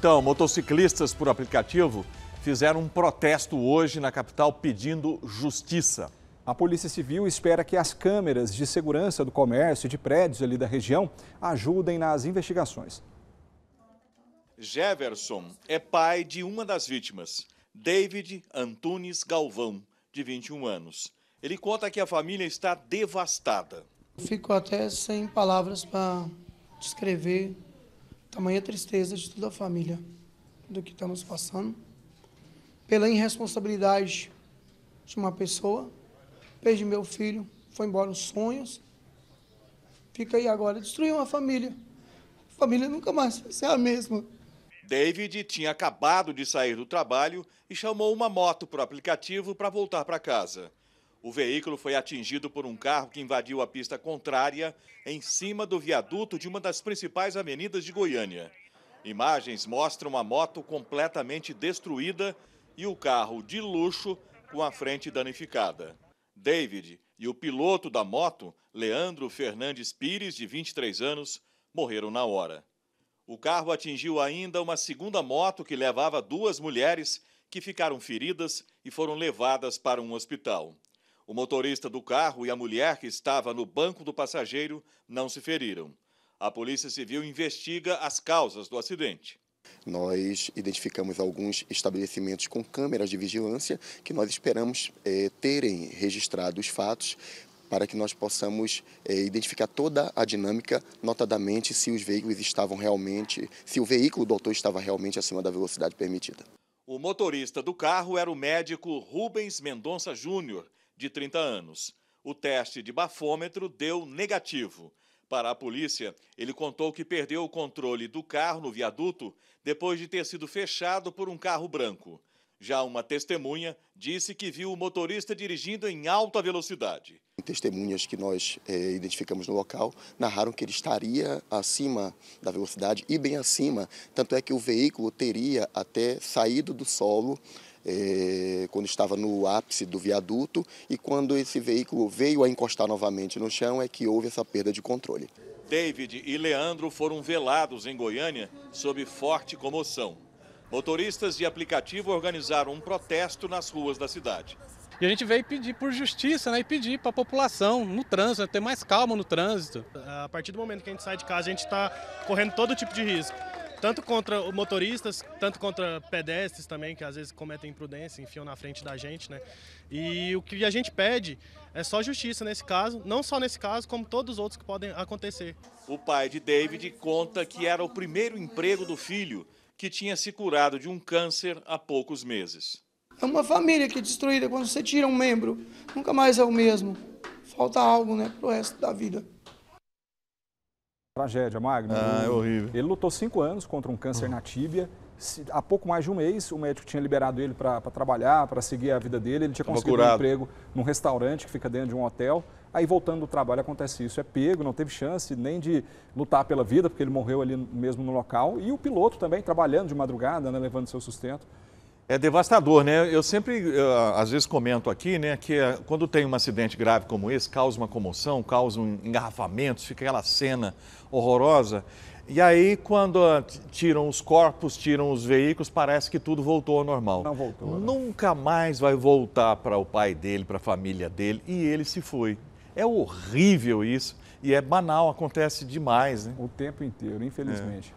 então, motociclistas por aplicativo fizeram um protesto hoje na capital pedindo justiça. A Polícia Civil espera que as câmeras de segurança do comércio e de prédios ali da região ajudem nas investigações. Jefferson é pai de uma das vítimas, David Antunes Galvão, de 21 anos. Ele conta que a família está devastada. Fico até sem palavras para descrever tamanha tristeza de toda a família do que estamos passando, pela irresponsabilidade de uma pessoa, perdi meu filho, foi embora os sonhos, fica aí agora, destruiu uma família. A família nunca mais vai ser a mesma. David tinha acabado de sair do trabalho e chamou uma moto por aplicativo para voltar para casa. O veículo foi atingido por um carro que invadiu a pista contrária em cima do viaduto de uma das principais avenidas de Goiânia. Imagens mostram a moto completamente destruída e o carro de luxo com a frente danificada. David e o piloto da moto, Leandro Fernandes Pires, de 23 anos, morreram na hora. O carro atingiu ainda uma segunda moto que levava duas mulheres que ficaram feridas e foram levadas para um hospital. O motorista do carro e a mulher que estava no banco do passageiro não se feriram. A Polícia Civil investiga as causas do acidente. Nós identificamos alguns estabelecimentos com câmeras de vigilância que nós esperamos é, terem registrado os fatos para que nós possamos é, identificar toda a dinâmica, notadamente se os veículos estavam realmente, se o veículo do autor estava realmente acima da velocidade permitida. O motorista do carro era o médico Rubens Mendonça Júnior, de 30 anos. O teste de bafômetro deu negativo. Para a polícia, ele contou que perdeu o controle do carro no viaduto depois de ter sido fechado por um carro branco. Já uma testemunha disse que viu o motorista dirigindo em alta velocidade testemunhas que nós é, identificamos no local narraram que ele estaria acima da velocidade e bem acima, tanto é que o veículo teria até saído do solo é, quando estava no ápice do viaduto e quando esse veículo veio a encostar novamente no chão é que houve essa perda de controle. David e Leandro foram velados em Goiânia sob forte comoção. Motoristas de aplicativo organizaram um protesto nas ruas da cidade. E a gente veio pedir por justiça, né? E pedir para a população no trânsito, ter mais calma no trânsito. A partir do momento que a gente sai de casa, a gente está correndo todo tipo de risco. Tanto contra motoristas, tanto contra pedestres também, que às vezes cometem imprudência, enfiam na frente da gente, né? E o que a gente pede é só justiça nesse caso, não só nesse caso, como todos os outros que podem acontecer. O pai de David conta que era o primeiro emprego do filho, que tinha se curado de um câncer há poucos meses. É uma família que é destruída quando você tira um membro. Nunca mais é o mesmo. Falta algo, né, pro resto da vida. Tragédia, Magno. Ah, é horrível. Ele lutou cinco anos contra um câncer uhum. na tíbia. Há pouco mais de um mês, o médico tinha liberado ele para trabalhar, para seguir a vida dele. Ele tinha Tava conseguido curado. um emprego num restaurante que fica dentro de um hotel. Aí, voltando do trabalho, acontece isso. É pego, não teve chance nem de lutar pela vida, porque ele morreu ali mesmo no local. E o piloto também, trabalhando de madrugada, né, levando seu sustento. É devastador, né? Eu sempre, às vezes, comento aqui, né, que eh, quando tem um acidente grave como esse, causa uma comoção, causa um engarrafamento, fica aquela cena horrorosa. E aí, quando ah, tiram os corpos, tiram os veículos, parece que tudo voltou ao normal. Não voltou. Né? Nunca mais vai voltar para o pai dele, para a família dele, e ele se foi. É horrível isso e é banal, acontece demais, né? O tempo inteiro, infelizmente.